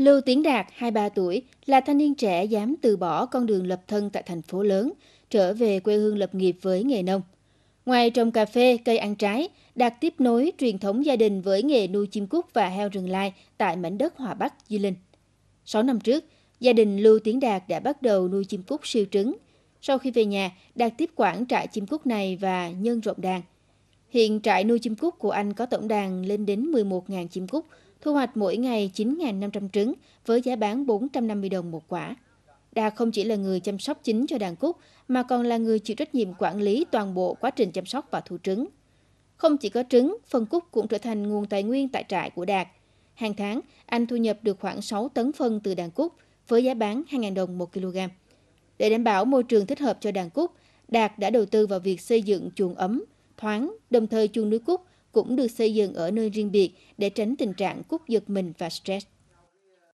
Lưu Tiến Đạt, 23 tuổi, là thanh niên trẻ dám từ bỏ con đường lập thân tại thành phố lớn, trở về quê hương lập nghiệp với nghề nông. Ngoài trồng cà phê, cây ăn trái, Đạt tiếp nối truyền thống gia đình với nghề nuôi chim cút và heo rừng lai tại mảnh đất Hòa Bắc, Di Linh. 6 năm trước, gia đình Lưu Tiến Đạt đã bắt đầu nuôi chim cút siêu trứng. Sau khi về nhà, Đạt tiếp quản trại chim cút này và nhân rộng đàn – Hiện trại nuôi chim cút của anh có tổng đàn lên đến 11.000 chim cút, thu hoạch mỗi ngày 9.500 trứng với giá bán 450 đồng một quả. Đà không chỉ là người chăm sóc chính cho đàn cút mà còn là người chịu trách nhiệm quản lý toàn bộ quá trình chăm sóc và thu trứng. Không chỉ có trứng, phân cút cũng trở thành nguồn tài nguyên tại trại của Đạt. Hàng tháng, anh thu nhập được khoảng 6 tấn phân từ đàn cút với giá bán 2.000 đồng 1 kg. Để đảm bảo môi trường thích hợp cho đàn cút, Đạt đã đầu tư vào việc xây dựng chuồng ấm, thoáng, đồng thời chuồng nuôi cúc cũng được xây dựng ở nơi riêng biệt để tránh tình trạng cúc giật mình và stress.